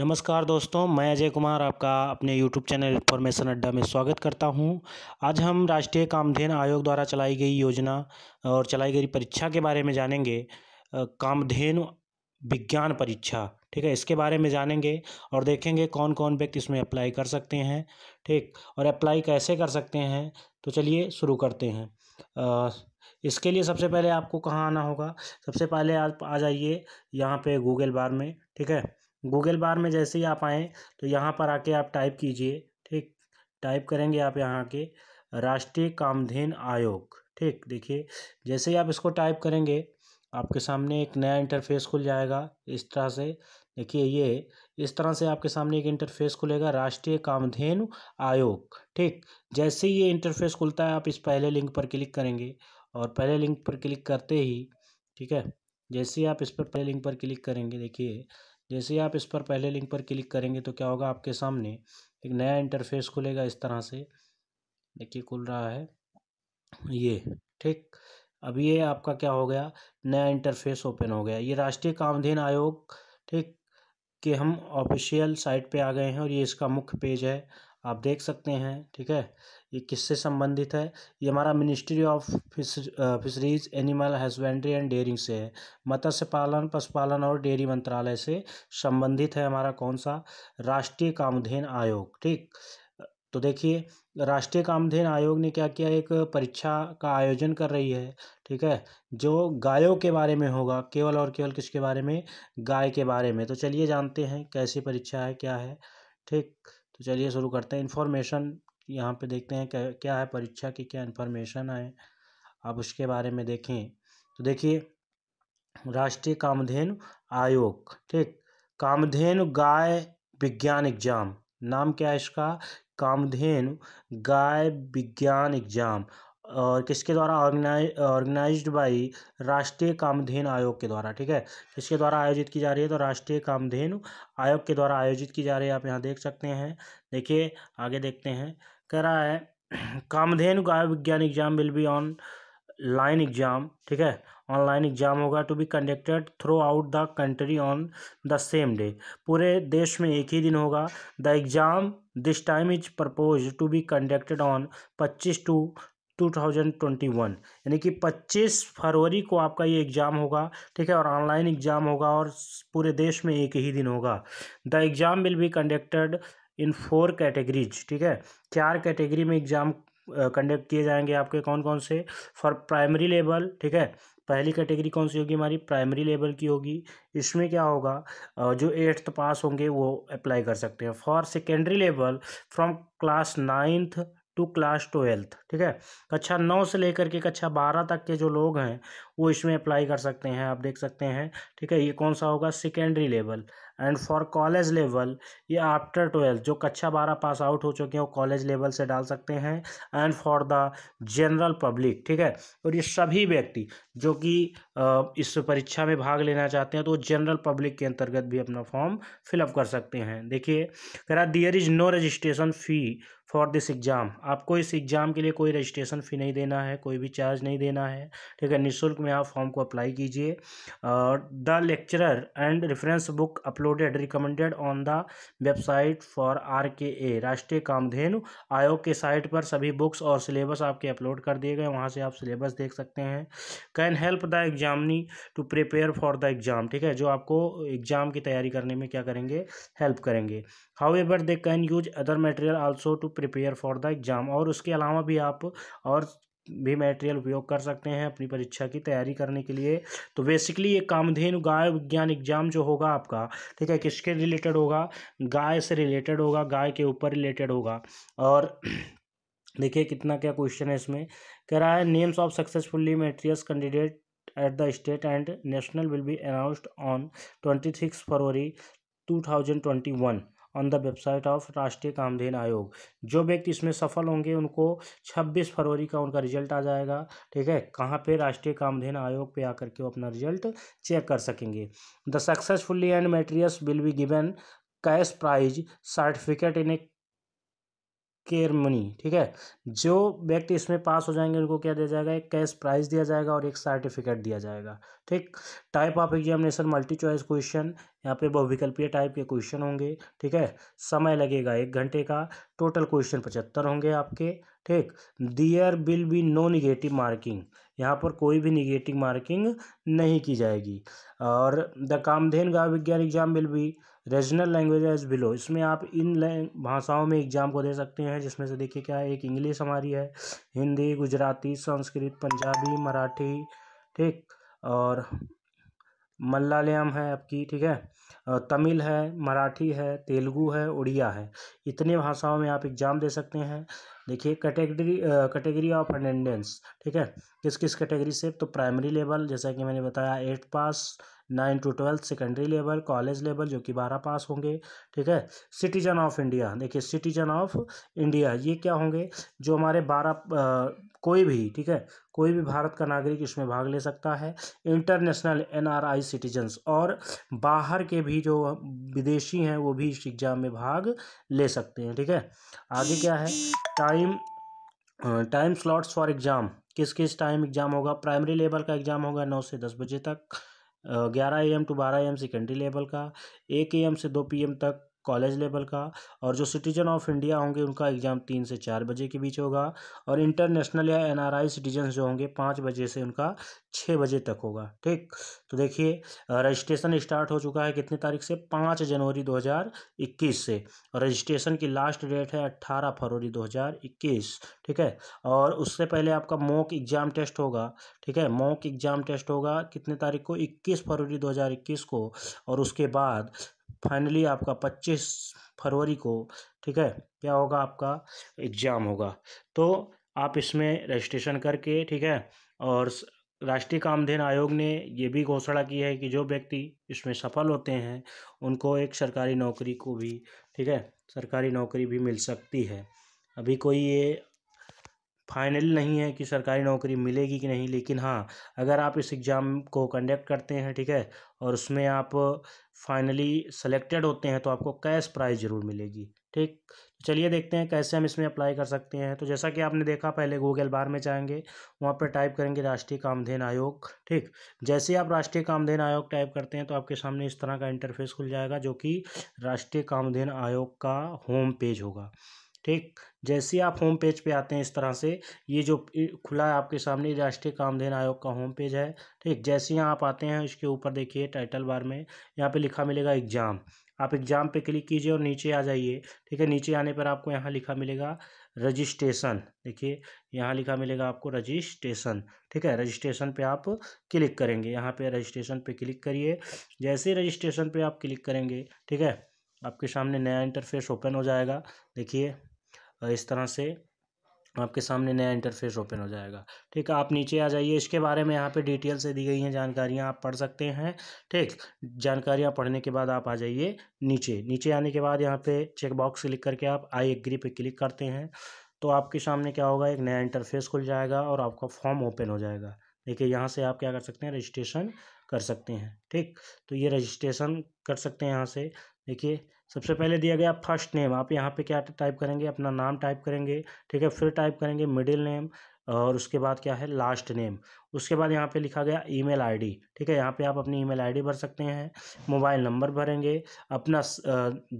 नमस्कार दोस्तों मैं अजय कुमार आपका अपने यूट्यूब चैनल इन्फॉर्मेशन अड्डा में स्वागत करता हूं आज हम राष्ट्रीय कामधेन आयोग द्वारा चलाई गई योजना और चलाई गई परीक्षा के बारे में जानेंगे कामधेन विज्ञान परीक्षा ठीक है इसके बारे में जानेंगे और देखेंगे कौन कौन व्यक्ति इसमें अप्लाई कर सकते हैं ठीक और अप्लाई कैसे कर सकते हैं तो चलिए शुरू करते हैं आ, इसके लिए सबसे पहले आपको कहाँ आना होगा सबसे पहले आप आ जाइए यहाँ पे गूगल बार में ठीक है गूगल बार में जैसे ही आप आएँ तो यहाँ पर आके आप टाइप कीजिए ठीक टाइप करेंगे आप यहाँ के राष्ट्रीय कामधेन आयोग ठीक देखिए जैसे ही आप इसको टाइप करेंगे आपके सामने एक नया इंटरफेस खुल जाएगा इस तरह से देखिए ये इस तरह से आपके सामने एक इंटरफेस खुलेगा राष्ट्रीय कामधेनु आयोग ठीक जैसे ही ये इंटरफेस खुलता है आप इस पहले लिंक पर क्लिक करेंगे और पहले लिंक पर क्लिक करते ही ठीक है जैसे ही आप इस पर पहले लिंक पर क्लिक करेंगे देखिए जैसे ही आप इस पर पहले लिंक पर क्लिक करेंगे तो क्या होगा आपके सामने एक नया इंटरफेस खुलेगा इस तरह से देखिए खुल रहा है ये ठीक अब ये आपका क्या हो गया नया इंटरफेस ओपन हो गया ये राष्ट्रीय कामधेन आयोग ठीक के हम ऑफिशियल साइट पे आ गए हैं और ये इसका मुख्य पेज है आप देख सकते हैं ठीक है ये किससे संबंधित है ये हमारा ministry of fish fisheries animal husbandry and dairying से है मत्स्य पालन पशुपालन और डेयरी मंत्रालय से संबंधित है हमारा कौन सा राष्ट्रीय कामधेन आयोग ठीक तो देखिए राष्ट्रीय कामधेन आयोग ने क्या किया एक परीक्षा का आयोजन कर रही है ठीक है जो गायों के बारे में होगा केवल और केवल किसके बारे में गाय के बारे में तो चलिए जानते हैं कैसी परीक्षा है क्या है ठीक तो चलिए शुरू करते हैं इन्फॉर्मेशन यहाँ पे देखते हैं क्या है परीक्षा की क्या इन्फॉर्मेशन है आप उसके बारे में देखें तो देखिए राष्ट्रीय कामधेनु आयोग ठीक कामधेनु गाय विज्ञान एग्जाम नाम क्या है इसका कामधेनु गाय विज्ञान एग्जाम और किसके द्वारा ऑर्गेनाइज ऑर्गेनाइज्ड बाई राष्ट्रीय कामधेन आयोग के द्वारा ठीक है किसके द्वारा आयोजित की जा रही है तो राष्ट्रीय कामधेन आयोग के द्वारा आयोजित की जा रही है आप यहाँ देख सकते हैं देखिए आगे देखते हैं कह रहा है कामधेन गाय Vigyan exam will be on line exam ठीक है ऑनलाइन एग्जाम होगा to be conducted throughout the country on the same day पूरे देश में एक ही दिन होगा the exam this time is propose to be conducted on पच्चीस टू 2021 यानी कि 25 फरवरी को आपका ये एग्ज़ाम होगा ठीक है और ऑनलाइन एग्ज़ाम होगा और पूरे देश में एक ही दिन होगा the exam will be conducted in four categories ठीक है चार कैटेगरी में एग्ज़ाम कंडक्ट किए जाएंगे आपके कौन कौन से फॉर प्राइमरी लेवल ठीक है पहली कैटेगरी कौन सी होगी हमारी प्राइमरी लेवल की होगी इसमें क्या होगा जो एट्थ पास होंगे वो अप्लाई कर सकते हैं for secondary level from class ninth to class twelfth ठीक है कक्षा नौ से लेकर के कक्षा बारह तक के जो लोग हैं वो इसमें अप्लाई कर सकते हैं आप देख सकते हैं ठीक है ये कौन सा होगा secondary level and for college level ये आफ्टर ट्वेल्थ जो कक्षा बारह पास आउट हो चुके हैं वो कॉलेज लेवल से डाल सकते हैं and for the general public ठीक है और ये सभी व्यक्ति जो कि इस परीक्षा में भाग लेना चाहते हैं तो जनरल पब्लिक के अंतर्गत भी अपना फॉर्म फिलअप कर सकते हैं देखिए कह रहा there is no registration fee for this exam आपको इस एग्ज़ाम के लिए कोई रजिस्ट्रेशन फ़ी नहीं देना है कोई भी चार्ज नहीं देना है ठीक है निःशुल्क में आप फॉर्म को अप्लाई कीजिए the lecturer and reference book uploaded recommended on the website for R K A राष्ट्रीय कामधेनु आयोग के साइट पर सभी बुक्स और सिलेबस आपके अपलोड कर दिए गए वहाँ से आप सिलेबस देख सकते हैं can help the examinee to prepare for the exam ठीक है जो आपको एग्जाम की तैयारी करने में क्या करेंगे हेल्प करेंगे however they can use other material also to prepare for the exam और उसके अलावा भी आप और भी मटेरियल उपयोग कर सकते हैं अपनी परीक्षा की तैयारी करने के लिए तो बेसिकली ये कामधेनु गाय विज्ञान एग्जाम जो होगा आपका ठीक है किसके रिलेटेड होगा गाय से रिलेटेड होगा गाय के ऊपर रिलेटेड होगा और देखिए कितना क्या क्वेश्चन है इसमें कह रहा है names of successfully materials candidate at the state and national will be announced on twenty six February two thousand twenty one on the website of Rashtriya Kamdhenu आयोग जो व्यक्ति इसमें सफल होंगे उनको 26 फरवरी का उनका रिजल्ट आ जाएगा ठीक है कहाँ पे राष्ट्रीय कामधेन आयोग पे आकर के वो अपना रिजल्ट चेक कर सकेंगे the successfully and materials will be given cash prize certificate in a care money ठीक है जो व्यक्ति इसमें पास हो जाएंगे उनको क्या दिया जाएगा एक कैश प्राइज दिया जाएगा और एक सर्टिफिकेट दिया जाएगा ठीक type of examination multi choice question यहाँ पे बहुविकल्पीय टाइप के क्वेश्चन होंगे ठीक है समय लगेगा एक घंटे का टोटल क्वेश्चन पचहत्तर होंगे आपके ठीक there will be no negative marking यहाँ पर कोई भी निगेटिव मार्किंग नहीं की जाएगी और द कामधेन गांव Vigyan exam will be regional languages below इसमें आप इन भाषाओं में एग्ज़ाम को दे सकते हैं जिसमें से देखिए क्या है एक इंग्लिश हमारी है हिंदी गुजराती संस्कृत पंजाबी मराठी ठीक और मलयालम है आपकी ठीक है तमिल है मराठी है तेलुगु है उड़िया है इतने भाषाओं में आप एग्ज़ाम दे सकते हैं देखिए कैटेगरी कैटेगरी ऑफ अटेंडेंस ठीक है किस किस कैटेगरी से तो प्राइमरी लेवल जैसा कि मैंने बताया eight pass nine to twelfth secondary level college level जो कि बारह पास होंगे ठीक है सिटीजन ऑफ इंडिया देखिए सिटीजन ऑफ इंडिया ये क्या होंगे जो हमारे बारह कोई भी ठीक है कोई भी भारत का नागरिक इसमें भाग ले सकता है इंटरनेशनल एनआरआई सिटीजन्स और बाहर के भी जो विदेशी हैं वो भी इस एग्ज़ाम में भाग ले सकते हैं ठीक है आगे क्या है time time slots for exam किस किस टाइम एग्ज़ाम होगा प्राइमरी लेवल का एग्ज़ाम होगा नौ से दस बजे तक ग्यारह ए एम टू बारह ए एम सेकेंडरी लेवल का एक ए एम से दो पी एम तक कॉलेज लेवल का और जो सिटीजन ऑफ इंडिया होंगे उनका एग्ज़ाम तीन से चार बजे के बीच होगा और इंटरनेशनल या एनआरआई सिटीजन्स जो होंगे पाँच बजे से उनका छः बजे तक होगा ठीक तो देखिए रजिस्ट्रेशन स्टार्ट हो चुका है कितने तारीख से पाँच जनवरी दो से और रजिस्ट्रेशन की लास्ट डेट है अट्ठारह फरवरी दो ठीक है और उससे पहले आपका मॉक एग्ज़ाम टेस्ट होगा ठीक है मॉक एग्ज़ाम टेस्ट होगा कितने तारीख को 21 फरवरी 2021 को और उसके बाद फाइनली आपका पच्चीस फरवरी को ठीक है क्या होगा आपका एग्ज़ाम होगा तो आप इसमें रजिस्ट्रेशन करके ठीक है और राष्ट्रीय कामधेन आयोग ने ये भी घोषणा की है कि जो व्यक्ति इसमें सफल होते हैं उनको एक सरकारी नौकरी को भी ठीक है सरकारी नौकरी भी मिल सकती है अभी कोई ये फाइनल नहीं है कि सरकारी नौकरी मिलेगी कि नहीं लेकिन हाँ अगर आप इस एग्ज़ाम को कंडक्ट करते हैं ठीक है और उसमें आप फाइनली सेलेक्टेड होते हैं तो आपको कैश प्राइज़ ज़रूर मिलेगी ठीक चलिए देखते हैं कैसे हम इसमें अप्लाई कर सकते हैं तो जैसा कि आपने देखा पहले गूगल बार में जाएंगे वहाँ पर टाइप करेंगे राष्ट्रीय कामधेन आयोग ठीक जैसे आप राष्ट्रीय कामधेन आयोग टाइप करते हैं तो आपके सामने इस तरह का इंटरफेस खुल जाएगा जो कि राष्ट्रीय कामधेन आयोग का होम पेज होगा ठीक जैसे ही आप होम पेज पे आते हैं इस तरह से ये जो खुला है आपके सामने राष्ट्रीय कामधेन आयोग का होम पेज है ठीक जैसे यहाँ आप आते हैं इसके ऊपर देखिए टाइटल बार में यहाँ पे लिखा मिलेगा एग्ज़ाम आप एग्ज़ाम पे क्लिक कीजिए और नीचे आ जाइए ठीक है नीचे आने पर आपको यहाँ लिखा मिलेगा रजिस्ट्रेशन देखिए यहाँ लिखा मिलेगा आपको रजिस्ट्रेशन ठीक है रजिस्ट्रेशन पे आप क्लिक करेंगे यहाँ पे रजिस्ट्रेशन पे क्लिक करिए जैसे रजिस्ट्रेशन पे आप क्लिक करेंगे ठीक है आपके सामने नया इंटरफेस ओपन हो जाएगा देखिए इस तरह से आपके सामने नया इंटरफेस ओपन हो जाएगा ठीक है आप नीचे आ जाइए इसके बारे में यहाँ पे डिटेल से दी गई हैं जानकारियाँ आप पढ़ सकते हैं ठीक जानकारियाँ पढ़ने के बाद आप आ जाइए नीचे नीचे आने के बाद यहाँ पे चेक बॉक्स क्लिक करके आप आई एग्री पे क्लिक करते हैं तो आपके सामने क्या होगा एक नया इंटरफेस खुल जाएगा और आपका फॉर्म ओपन हो जाएगा देखिए यहाँ से आप क्या कर सकते हैं रजिस्ट्रेशन कर सकते हैं ठीक तो ये रजिस्ट्रेशन कर सकते हैं यहाँ से देखिए सबसे पहले दिया गया फर्स्ट नेम आप यहाँ पे क्या टाइप करेंगे अपना नाम टाइप करेंगे ठीक है फिर टाइप करेंगे मिडिल नेम और उसके बाद क्या है लास्ट नेम उसके बाद यहाँ पे लिखा गया ईमेल आईडी ठीक है यहाँ पे आप अपनी ईमेल आईडी भर सकते हैं मोबाइल नंबर भरेंगे अपना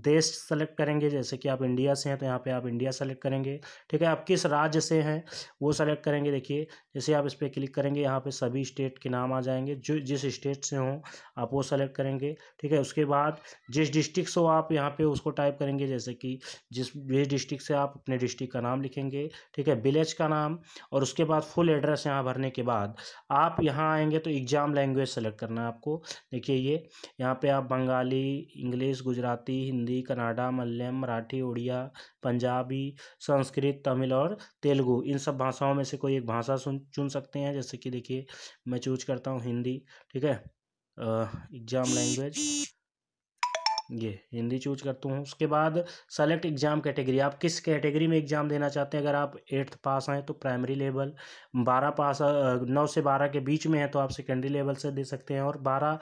देश सेलेक्ट करेंगे जैसे कि आप इंडिया से हैं तो यहाँ पे आप इंडिया सेलेक्ट करेंगे ठीक है आप किस राज्य से हैं वो सेलेक्ट करेंगे देखिए जैसे आप इस पर क्लिक करेंगे यहाँ पर सभी स्टेट के नाम आ जाएंगे जो जिस स्टेट से हों आप वो सेलेक्ट करेंगे ठीक है उसके बाद जिस डिस्ट्रिक्ट से हो आप यहाँ पर उसको टाइप करेंगे जैसे कि जिस जिस डिस्ट्रिक्ट से आप अपने डिस्ट्रिक्ट का नाम लिखेंगे ठीक है विलेज का नाम और और उसके बाद फुल एड्रेस यहाँ भरने के बाद आप यहाँ आएंगे तो एग्ज़ाम लैंग्वेज सेलेक्ट करना है आपको देखिए ये यहाँ पे आप बंगाली इंग्लिश गुजराती हिंदी कनाडा मलयालम मराठी उड़िया पंजाबी संस्कृत तमिल और तेलुगु इन सब भाषाओं में से कोई एक भाषा चुन सकते हैं जैसे कि देखिए मैं चूज करता हूँ हिंदी ठीक है एग्ज़ाम लैंग्वेज ये हिंदी चूज करता हूँ उसके बाद सेलेक्ट एग्ज़ाम कैटेगरी आप किस कैटेगरी में एग्ज़ाम देना चाहते हैं अगर आप एट्थ पास हैं तो प्राइमरी लेवल बारह पास नौ से बारह के बीच में है तो आप सेकेंडरी लेवल से दे सकते हैं और बारह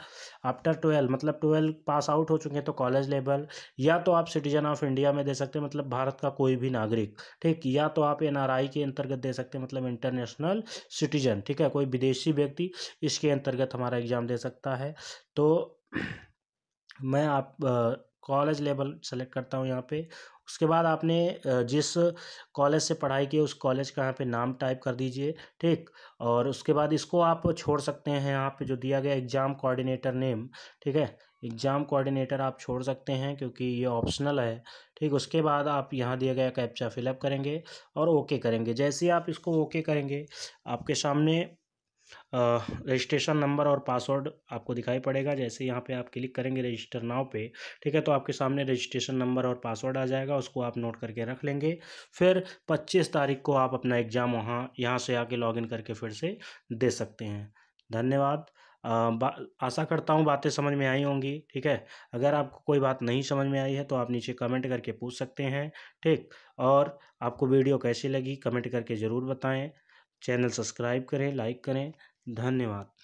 आफ्टर ट्वेल्व मतलब ट्वेल्व पास आउट हो चुके हैं तो कॉलेज लेवल या तो आप सिटीजन ऑफ इंडिया में दे सकते हैं मतलब भारत का कोई भी नागरिक ठीक या तो आप एन के अंतर्गत दे सकते हैं मतलब इंटरनेशनल सिटीजन ठीक है कोई विदेशी व्यक्ति इसके अंतर्गत हमारा एग्ज़ाम दे सकता है तो मैं आप कॉलेज लेवल सेलेक्ट करता हूँ यहाँ पे उसके बाद आपने जिस कॉलेज से पढ़ाई की उस कॉलेज का यहाँ पे नाम टाइप कर दीजिए ठीक और उसके बाद इसको आप छोड़ सकते हैं यहाँ पे जो दिया गया एग्ज़ाम कोऑर्डिनेटर नेम ठीक है एग्ज़ाम कोऑर्डिनेटर आप छोड़ सकते हैं क्योंकि ये ऑप्शनल है ठीक उसके बाद आप यहाँ दिया गया कैप्चा फिलअप करेंगे और ओके करेंगे जैसे ही आप इसको ओके करेंगे आपके सामने रजिस्ट्रेशन नंबर और पासवर्ड आपको दिखाई पड़ेगा जैसे यहाँ पे आप क्लिक करेंगे रजिस्टर नाव पे ठीक है तो आपके सामने रजिस्ट्रेशन नंबर और पासवर्ड आ जाएगा उसको आप नोट करके रख लेंगे फिर पच्चीस तारीख को आप अपना एग्ज़ाम वहाँ यहाँ से आके लॉगिन करके फिर से दे सकते हैं धन्यवाद आशा करता हूँ बातें समझ में आई होंगी ठीक है अगर आपको कोई बात नहीं समझ में आई है तो आप नीचे कमेंट करके पूछ सकते हैं ठीक और आपको वीडियो कैसी लगी कमेंट करके ज़रूर बताएँ चैनल सब्सक्राइब करें लाइक करें धन्यवाद